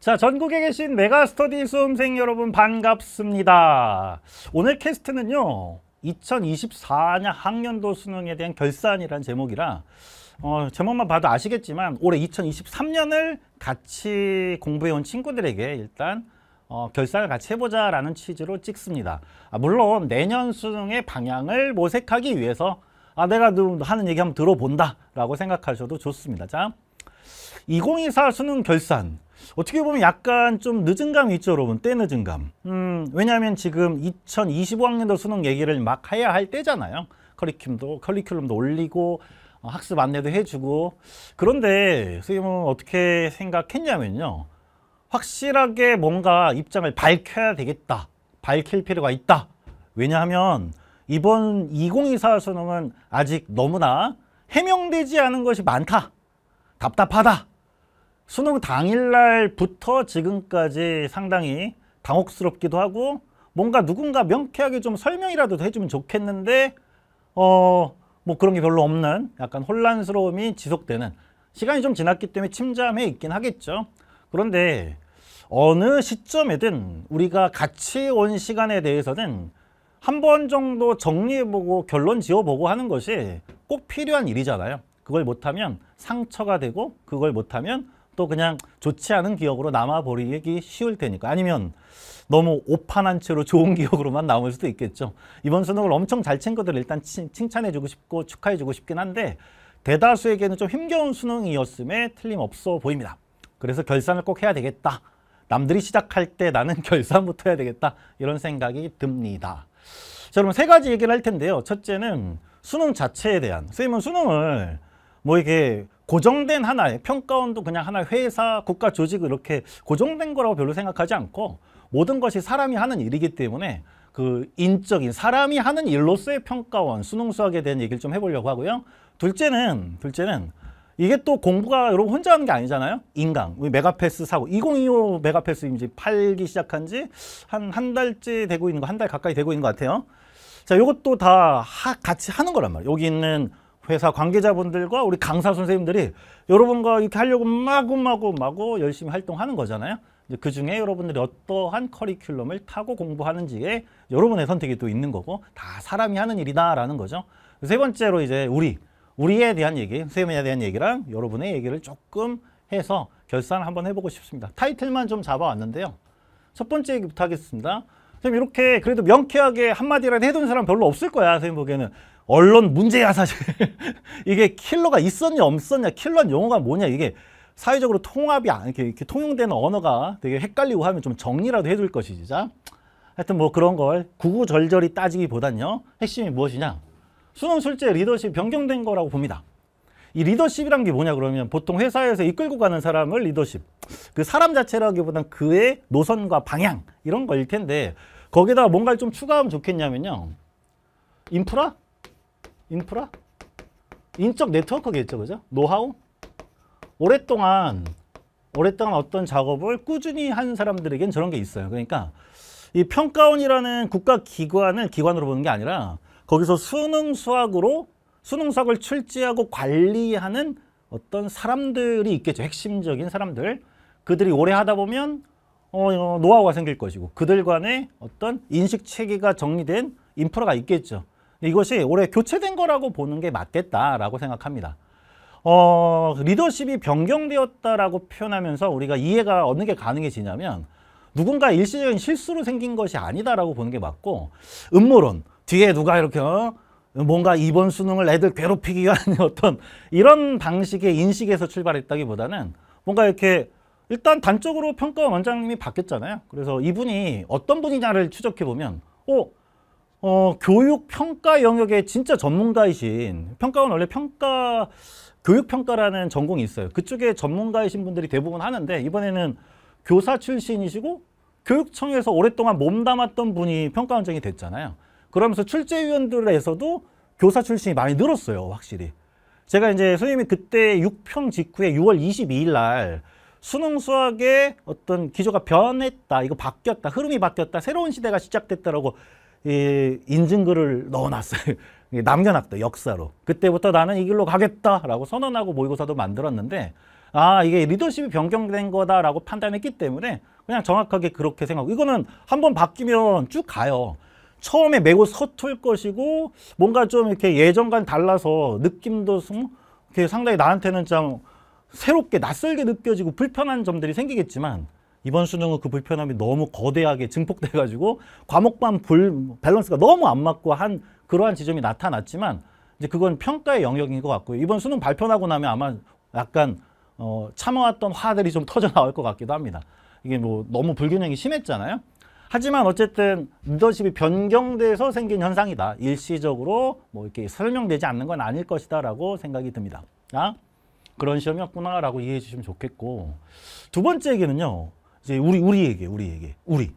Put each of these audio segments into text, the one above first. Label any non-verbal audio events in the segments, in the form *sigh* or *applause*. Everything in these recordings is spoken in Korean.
자, 전국에 계신 메가스터디 수험생 여러분 반갑습니다. 오늘 캐스트는요. 2024년 학년도 수능에 대한 결산이란 제목이라 어, 제목만 봐도 아시겠지만 올해 2023년을 같이 공부해온 친구들에게 일단 어, 결산을 같이 해보자 라는 취지로 찍습니다. 아, 물론 내년 수능의 방향을 모색하기 위해서 아, 내가 하는 얘기 한번 들어본다 라고 생각하셔도 좋습니다. 자, 2024 수능 결산 어떻게 보면 약간 좀 늦은 감이 있죠 여러분 때 늦은 감 음, 왜냐하면 지금 2025학년도 수능 얘기를 막 해야 할 때잖아요 커리큘럼도 커리큘럼도 올리고 어, 학습 안내도 해주고 그런데 선생님은 어떻게 생각했냐면요 확실하게 뭔가 입장을 밝혀야 되겠다 밝힐 필요가 있다 왜냐하면 이번 2024 수능은 아직 너무나 해명되지 않은 것이 많다 답답하다 수능 당일날부터 지금까지 상당히 당혹스럽기도 하고 뭔가 누군가 명쾌하게 좀 설명이라도 해주면 좋겠는데 어 뭐 그런 게 별로 없는 약간 혼란스러움이 지속되는 시간이 좀 지났기 때문에 침잠해 있긴 하겠죠 그런데 어느 시점에든 우리가 같이 온 시간에 대해서는 한 번 정도 정리해보고 결론 지어보고 하는 것이 꼭 필요한 일이잖아요 그걸 못하면 상처가 되고 그걸 못하면 또 그냥 좋지 않은 기억으로 남아버리기 쉬울 테니까 아니면 너무 오판한 채로 좋은 *laughs* 기억으로만 남을 수도 있겠죠. 이번 수능을 엄청 잘친 것들 일단 칭찬해주고 싶고 축하해주고 싶긴 한데 대다수에게는 좀 힘겨운 수능이었음에 틀림없어 보입니다. 그래서 결산을 꼭 해야 되겠다. 남들이 시작할 때 나는 *laughs* 결산부터 해야 되겠다. 이런 생각이 듭니다. 자, 그러면세 가지 얘기를 할 텐데요. 첫째는 수능 자체에 대한, 선생님은 수능을 뭐 이게 렇 고정된 하나의 평가원도 그냥 하나 의 회사, 국가 조직 이렇게 고정된 거라고 별로 생각하지 않고 모든 것이 사람이 하는 일이기 때문에 그 인적인 사람이 하는 일로서의 평가원 수능 수학에 대한 얘기를 좀 해보려고 하고요. 둘째는 둘째는 이게 또 공부가 여러분 혼자 하는 게 아니잖아요. 인강, 우리 메가패스 사고 2025 메가패스 이제 팔기 시작한 지 한 한 달째 되고 있는 거 한 달 가까이 되고 있는 것 같아요. 자, 이것도 다 하, 같이 하는 거란 말이에요. 여기 있는 회사 관계자분들과 우리 강사 선생님들이 여러분과 이렇게 하려고 마구 마구 마구 열심히 활동하는 거잖아요. 그 중에 여러분들이 어떠한 커리큘럼을 타고 공부하는지에 여러분의 선택이 또 있는 거고 다 사람이 하는 일이다라는 거죠. 세 번째로 이제 우리 우리에 대한 얘기, 선생님에 대한 얘기랑 여러분의 얘기를 조금 해서 결산을 한번 해보고 싶습니다. 타이틀만 좀 잡아왔는데요. 첫 번째 얘기부터 하겠습니다. 선생님 이렇게 그래도 명쾌하게 한마디라도 해둔 사람 별로 없을 거야 선생님 보기에는 언론 문제야 사실 *laughs* 이게 킬러가 있었냐 없었냐 킬러 용어가 뭐냐 이게 사회적으로 통합이 안 이렇게, 이렇게 통용되는 언어가 되게 헷갈리고 하면 좀 정리라도 해둘 것이지 자 하여튼 뭐 그런 걸 구구절절히 따지기보단요 핵심이 무엇이냐 수능 술제 리더십 변경된 거라고 봅니다 이 리더십이란 게 뭐냐 그러면 보통 회사에서 이끌고 가는 사람을 리더십. 그 사람 자체라기보다는 그의 노선과 방향 이런 거일 텐데 거기다가 뭔가를 좀 추가하면 좋겠냐면요. 인프라? 인프라? 인적 네트워크겠죠. 그죠? 노하우? 오랫동안 오랫동안 어떤 작업을 꾸준히 한 사람들에겐 저런 게 있어요. 그러니까 이 평가원이라는 국가기관을 기관으로 보는 게 아니라 거기서 수능 수학으로 수능수학을 출제하고 관리하는 어떤 사람들이 있겠죠. 핵심적인 사람들. 그들이 오래 하다 보면 어, 어 노하우가 생길 것이고 그들 간의 어떤 인식 체계가 정리된 인프라가 있겠죠. 이것이 올해 교체된 거라고 보는 게 맞겠다라고 생각합니다. 어, 리더십이 변경되었다라고 표현하면서 우리가 이해가 어느 게 가능해지냐면 누군가 일시적인 실수로 생긴 것이 아니다라고 보는 게 맞고 음모론 뒤에 누가 이렇게 어? 뭔가 이번 수능을 애들 괴롭히기 위한 *laughs* 어떤 이런 방식의 인식에서 출발했다기보다는 뭔가 이렇게 일단 단적으로 평가 원장님이 원 바뀌었잖아요. 그래서 이분이 어떤 분이냐를 추적해보면 어, 어, 교육 평가 영역의 진짜 전문가이신 평가원 원래 평가 교육 평가라는 전공이 있어요. 그쪽에 전문가이신 분들이 대부분 하는데 이번에는 교사 출신이시고 교육청에서 오랫동안 몸담았던 분이 평가원장이 됐잖아요. 그러면서 출제위원들에서도 교사 출신이 많이 늘었어요, 확실히. 제가 이제 선생님이 그때 6평 직후에 6월 22일 날 수능 수학의 어떤 기조가 변했다, 이거 바뀌었다, 흐름이 바뀌었다, 새로운 시대가 시작됐다라고 이 예, 인증글을 넣어놨어요. *laughs* 남겨놨다, 역사로. 그때부터 나는 이 길로 가겠다라고 선언하고 모의고사도 만들었는데 아 이게 리더십이 변경된 거다라고 판단했기 때문에 그냥 정확하게 그렇게 생각하고 이거는 한번 바뀌면 쭉 가요. 처음에 매우 서툴 것이고 뭔가 좀 이렇게 예전과는 달라서 느낌도 상당히 나한테는 좀 새롭게 낯설게 느껴지고 불편한 점들이 생기겠지만 이번 수능은 그 불편함이 너무 거대하게 증폭돼 가지고 과목반 불 밸런스가 너무 안 맞고 한 그러한 지점이 나타났지만 이제 그건 평가의 영역인 것 같고요. 이번 수능 발표나고 나면 아마 약간 어, 참아왔던 화들이 좀 터져 나올 것 같기도 합니다. 이게 뭐 너무 불균형이 심했잖아요. 하지만 어쨌든 리더십이 변경돼서 생긴 현상이다. 일시적으로 뭐 이렇게 설명되지 않는 건 아닐 것이다 라고 생각이 듭니다. 아? 그런 시험이었구나 라고 이해해 주시면 좋겠고 두 번째 얘기는요. 이제 우리, 우리 얘기, 우리 얘기, 우리.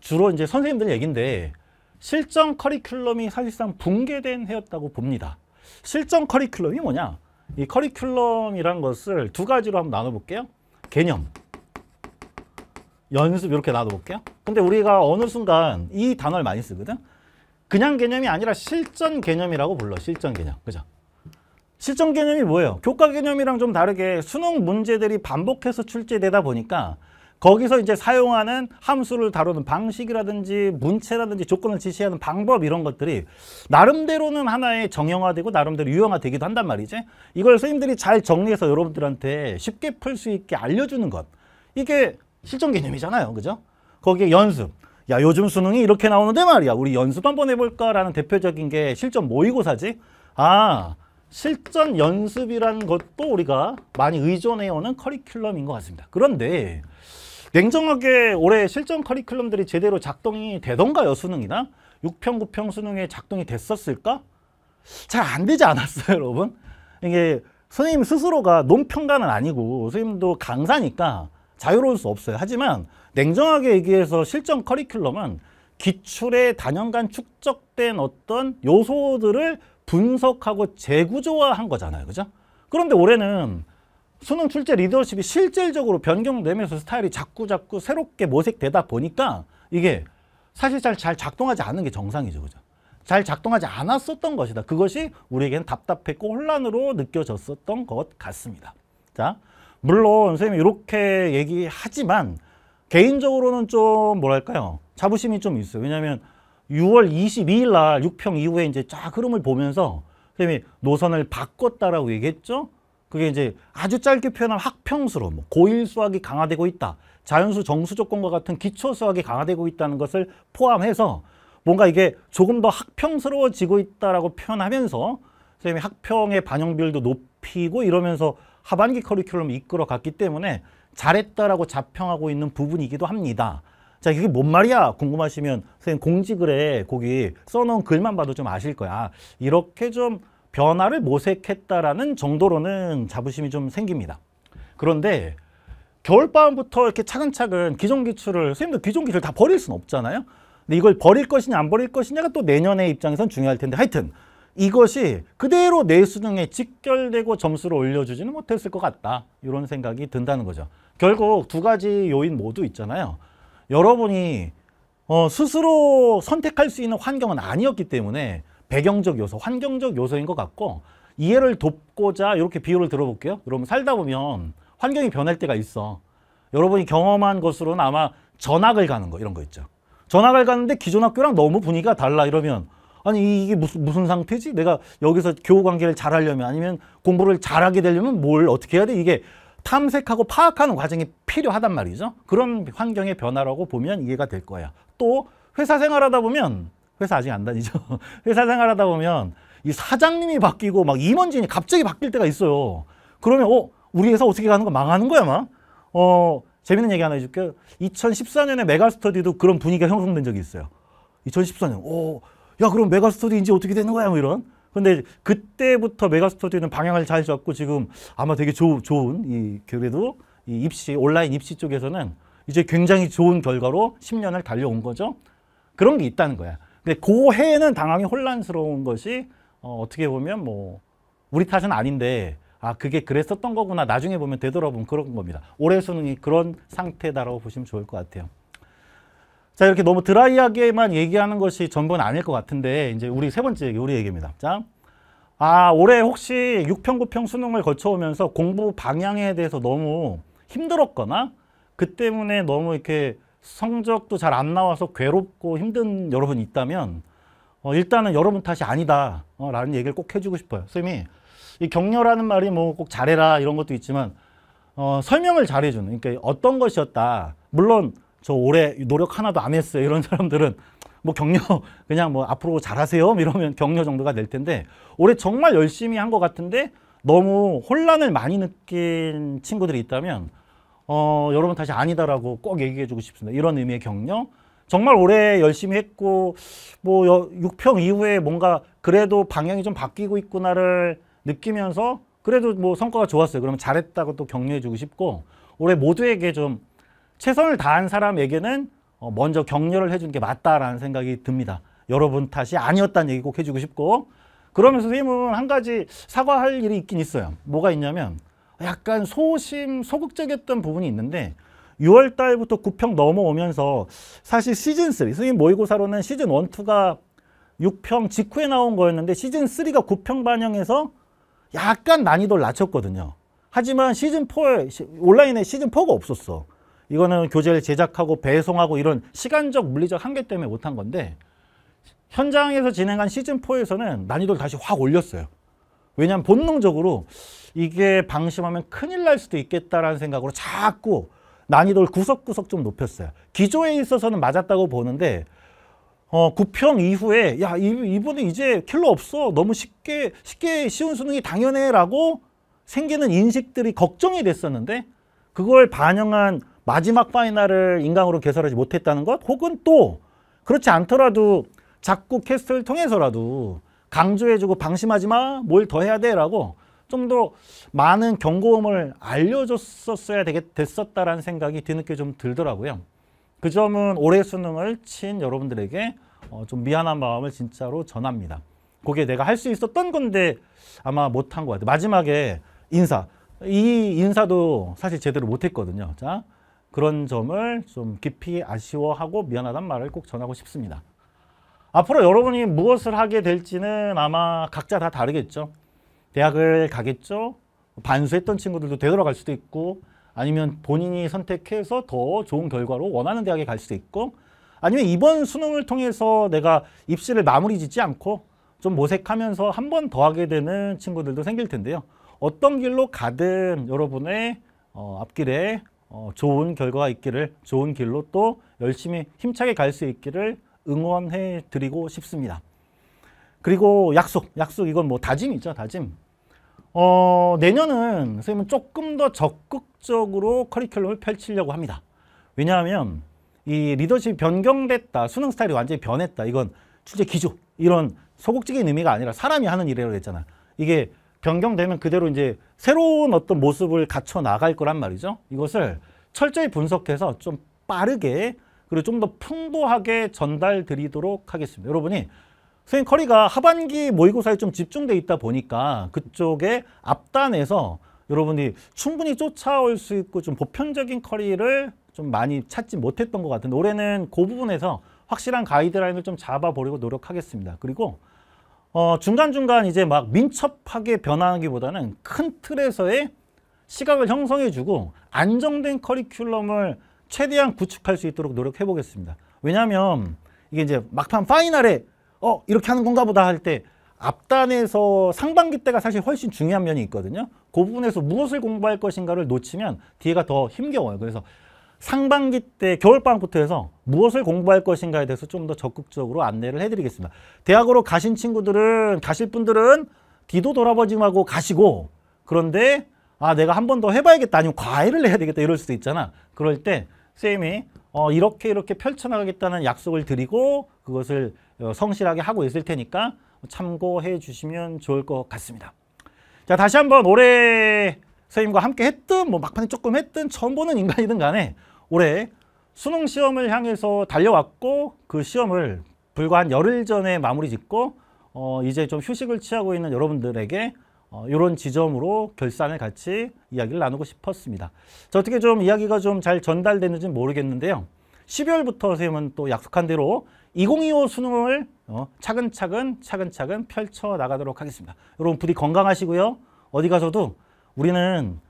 주로 이제 선생님들 얘기데 실전 커리큘럼이 사실상 붕괴된 해였다고 봅니다. 실전 커리큘럼이 뭐냐? 이 커리큘럼이란 것을 두 가지로 한번 나눠볼게요. 개념, 연습 이렇게 놔둬볼게요. 근데 우리가 어느 순간 이 단어를 많이 쓰거든? 그냥 개념이 아니라 실전 개념이라고 불러, 실전 개념. 그죠? 실전 개념이 뭐예요? 교과 개념이랑 좀 다르게 수능 문제들이 반복해서 출제되다 보니까 거기서 이제 사용하는 함수를 다루는 방식이라든지 문체라든지 조건을 지시하는 방법 이런 것들이 나름대로는 하나의 정형화되고 나름대로 유형화되기도 한단 말이지 이걸 선생님들이 잘 정리해서 여러분들한테 쉽게 풀 수 있게 알려주는 것 이게 실전 개념이잖아요. 그죠? 거기에 연습. 야 요즘 수능이 이렇게 나오는데 말이야. 우리 연습 한번 해볼까라는 대표적인 게 실전 모의고사지. 뭐 아 실전 연습이라는 것도 우리가 많이 의존해오는 커리큘럼인 것 같습니다. 그런데 냉정하게 올해 실전 커리큘럼들이 제대로 작동이 되던가요 수능이나 6평 9평 수능에 작동이 됐었을까? 잘 안 되지 않았어요 *laughs* 여러분? 이게 선생님 스스로가 논평가는 아니고 선생님도 강사니까 자유로울 수 없어요. 하지만 냉정하게 얘기해서 실전 커리큘럼은 기출의 단연간 축적된 어떤 요소들을 분석하고 재구조화한 거잖아요. 그죠? 그런데 올해는 수능 출제 리더십이 실질적으로 변경되면서 스타일이 자꾸자꾸 새롭게 모색되다 보니까 이게 사실상 잘 작동하지 않는 게 정상이죠. 그죠? 잘 작동하지 않았었던 것이다. 그것이 우리에겐 답답했고 혼란으로 느껴졌었던 것 같습니다. 자, 물론 선생님이 이렇게 얘기하지만 개인적으로는 좀 뭐랄까요 자부심이 좀 있어요 왜냐하면 6월 22일 날 6평 이후에 이제 쫙 흐름을 보면서 선생님이 노선을 바꿨다라고 얘기했죠 그게 이제 아주 짧게 표현한 학평수로 뭐 고일 수학이 강화되고 있다 자연수 정수 조건과 같은 기초 수학이 강화되고 있다는 것을 포함해서 뭔가 이게 조금 더 학평스러워지고 있다라고 표현하면서 선생님이 학평의 반영 비율도 높이고 이러면서 하반기 커리큘럼을 이끌어 갔기 때문에 잘했다라고 자평하고 있는 부분이기도 합니다. 자 이게 뭔 말이야 궁금하시면 선생님 공지글에 거기 써놓은 글만 봐도 좀 아실 거야. 이렇게 좀 변화를 모색했다라는 정도로는 자부심이 좀 생깁니다. 그런데 겨울밤부터 이렇게 차근차근 기존기출을 선생님도 기존기출 다 버릴 순 없잖아요. 근데 이걸 버릴 것이냐 안 버릴 것이냐가 또 내년의 입장에선 중요할 텐데 하여튼 이것이 그대로 내 수능에 직결되고 점수를 올려주지는 못했을 것 같다. 이런 생각이 든다는 거죠. 결국 두 가지 요인 모두 있잖아요. 여러분이 어, 스스로 선택할 수 있는 환경은 아니었기 때문에 배경적 요소, 환경적 요소인 것 같고 이해를 돕고자 이렇게 비유를 들어볼게요. 여러분 살다 보면 환경이 변할 때가 있어. 여러분이 경험한 것으로는 아마 전학을 가는 거 이런 거 있죠. 전학을 가는데 기존 학교랑 너무 분위기가 달라 이러면 아니 이게 무슨 무슨 상태지? 내가 여기서 교우 관계를 잘하려면 아니면 공부를 잘하게 되려면 뭘 어떻게 해야 돼? 이게 탐색하고 파악하는 과정이 필요하단 말이죠. 그런 환경의 변화라고 보면 이해가 될 거야. 또 회사 생활하다 보면 회사 아직 안 다니죠. *laughs* 회사 생활하다 보면 이 사장님이 바뀌고 막 임원진이 갑자기 바뀔 때가 있어요. 그러면 어 우리 회사 어떻게 가는 거 망하는 거야 막. 어 재밌는 얘기 하나 해줄게요. 2014년에 메가스터디도 그런 분위기가 형성된 적이 있어요. 2014년. 오, 야 그럼 메가스터디 이제 어떻게 되는 거야 뭐 이런 근데 그때부터 메가스터디는 방향을 잘 잡고 지금 아마 되게 조, 좋은 이 그래도 이 입시 온라인 입시 쪽에서는 이제 굉장히 좋은 결과로 10년을 달려온 거죠 그런 게 있다는 거야 근데 그 해에는 당황이 혼란스러운 것이 어, 어떻게 보면 뭐 우리 탓은 아닌데 아 그게 그랬었던 거구나 나중에 보면 되돌아보면 그런 겁니다 올해 수능이 그런 상태다라고 보시면 좋을 것 같아요 자 이렇게 너무 드라이하게만 얘기하는 것이 전부는 아닐 것 같은데 이제 우리 세 번째 요리 얘기입니다. 자, 아 올해 혹시 6평 9평 수능을 거쳐오면서 공부 방향에 대해서 너무 힘들었거나 그 때문에 너무 이렇게 성적도 잘 안 나와서 괴롭고 힘든 여러분 있다면 어, 일단은 여러분 탓이 아니다 어, 라는 얘기를 꼭 해주고 싶어요. 선생님이 이 격려라는 말이 뭐 꼭 잘해라 이런 것도 있지만 어, 설명을 잘해주는 그러니까 어떤 것이었다 물론 저 올해 노력 하나도 안 했어요. 이런 사람들은 뭐 격려 그냥 뭐 앞으로 잘하세요 뭐 이러면 격려 정도가 될 텐데 올해 정말 열심히 한 것 같은데 너무 혼란을 많이 느낀 친구들이 있다면 어 여러분 다시 아니다라고 꼭 얘기해 주고 싶습니다. 이런 의미의 격려 정말 올해 열심히 했고 뭐 6평 이후에 뭔가 그래도 방향이 좀 바뀌고 있구나를 느끼면서 그래도 뭐 성과가 좋았어요. 그러면 잘했다고 또 격려해 주고 싶고 올해 모두에게 좀 최선을 다한 사람에게는 어, 먼저 격려를 해주는 게 맞다라는 생각이 듭니다. 여러분 탓이 아니었다는 얘기 꼭 해주고 싶고 그러면서 선생님은 한 가지 사과할 일이 있긴 있어요. 뭐가 있냐면 약간 소심, 소극적이었던 부분이 있는데 6월 달부터 9평 넘어오면서 사실 시즌 3, 선생님 모의고사로는 시즌 1, 2가 6평 직후에 나온 거였는데 시즌 3가 9평 반영해서 약간 난이도를 낮췄거든요. 하지만 시즌 4에 온라인에 시즌 4가 없었어. 이거는 교재를 제작하고 배송하고 이런 시간적 물리적 한계 때문에 못한 건데 현장에서 진행한 시즌4에서는 난이도를 다시 확 올렸어요. 왜냐하면 본능적으로 이게 방심하면 큰일 날 수도 있겠다라는 생각으로 자꾸 난이도를 구석구석 좀 높였어요. 기조에 있어서는 맞았다고 보는데 어, 구평 이후에 야 이, 이분은 이제 킬러 없어 너무 쉽게 쉽게 쉬운 수능이 당연해라고 생기는 인식들이 걱정이 됐었는데 그걸 반영한 마지막 파이널을 인강으로 개설하지 못했다는 것 혹은 또 그렇지 않더라도 자꾸 캐스트를 통해서라도 강조해주고 방심하지 마, 뭘 더 해야 돼 라고 좀 더 많은 경고음을 알려줬었어야 되겠, 됐었다라는 생각이 뒤늦게 좀 들더라고요. 그 점은 올해 수능을 친 여러분들에게 어, 좀 미안한 마음을 진짜로 전합니다. 그게 내가 할 수 있었던 건데 아마 못한 것 같아요. 마지막에 인사. 이 인사도 사실 제대로 못했거든요. 자, 그런 점을 좀 깊이 아쉬워하고 미안하단 말을 꼭 전하고 싶습니다. 앞으로 여러분이 무엇을 하게 될지는 아마 각자 다 다르겠죠. 대학을 가겠죠. 반수했던 친구들도 되돌아갈 수도 있고 아니면 본인이 선택해서 더 좋은 결과로 원하는 대학에 갈 수도 있고 아니면 이번 수능을 통해서 내가 입시를 마무리 짓지 않고 좀 모색하면서 한 번 더 하게 되는 친구들도 생길 텐데요. 어떤 길로 가든 여러분의 어, 앞길에 어, 좋은 결과가 있기를 좋은 길로 또 열심히 힘차게 갈 수 있기를 응원해 드리고 싶습니다. 그리고 약속, 약속 이건 뭐 다짐이죠, 다짐. 어, 내년은 선생님은 조금 더 적극적으로 커리큘럼을 펼치려고 합니다. 왜냐하면 이 리더십이 변경됐다, 수능 스타일이 완전히 변했다, 이건 출제 기조, 이런 소극적인 의미가 아니라 사람이 하는 일이라고 했잖아. 요 이게 변경되면 그대로 이제 새로운 어떤 모습을 갖춰 나갈 거란 말이죠. 이것을 철저히 분석해서 좀 빠르게 그리고 좀 더 풍부하게 전달 드리도록 하겠습니다. 여러분이 선생님 커리가 하반기 모의고사에 좀 집중돼 있다 보니까 그쪽에 앞단에서 여러분이 충분히 쫓아올 수 있고 좀 보편적인 커리를 좀 많이 찾지 못했던 것 같은데 올해는 그 부분에서 확실한 가이드라인을 좀 잡아보려고 노력하겠습니다. 그리고 어, 중간중간 이제 막 민첩하게 변하기보다는 화큰 틀에서의 시각을 형성해주고 안정된 커리큘럼을 최대한 구축할 수 있도록 노력해 보겠습니다. 왜냐하면 이게 이제 막판 파이널에 어 이렇게 하는 건가 보다 할 때 앞단에서 상반기 때가 사실 훨씬 중요한 면이 있거든요. 그 부분에서 무엇을 공부할 것인가를 놓치면 뒤에가 더 힘겨워요. 그래서 상반기 때 겨울방학부터 해서 무엇을 공부할 것인가에 대해서 좀 더 적극적으로 안내를 해드리겠습니다. 대학으로 가신 친구들은 가실 분들은 뒤도 돌아보지 말고 가시고 그런데 아 내가 한 번 더 해봐야겠다 아니면 과외를 해야 되겠다 이럴 수도 있잖아. 그럴 때 쌤이 어, 이렇게 이렇게 펼쳐나가겠다는 약속을 드리고 그것을 어, 성실하게 하고 있을 테니까 참고해 주시면 좋을 것 같습니다. 자 다시 한번 올해 선생님과 함께 했든 뭐 막판에 조금 했든 처음 보는 인간이든 간에 올해 수능 시험을 향해서 달려왔고 그 시험을 불과 한 열흘 전에 마무리 짓고 어, 이제 좀 휴식을 취하고 있는 여러분들에게 어, 이런 지점으로 결산을 같이 이야기를 나누고 싶었습니다. 저 어떻게 좀 이야기가 좀 잘 전달되는지는 모르겠는데요. 12월부터 선생님은 또 약속한 대로 2025 수능을 어, 차근차근 차근차근 펼쳐 나가도록 하겠습니다. 여러분 부디 건강하시고요. 어디 가서도 우리는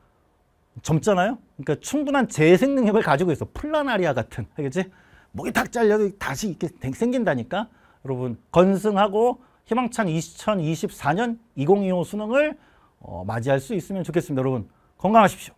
젊잖아요. 그러니까 충분한 재생 능력을 가지고 있어. 플라나리아 같은. 알겠지? 목이 탁 잘려도 다시 이렇게 생긴다니까. 여러분 건승하고 희망찬 2024년 2025 수능을 어, 맞이할 수 있으면 좋겠습니다. 여러분 건강하십시오.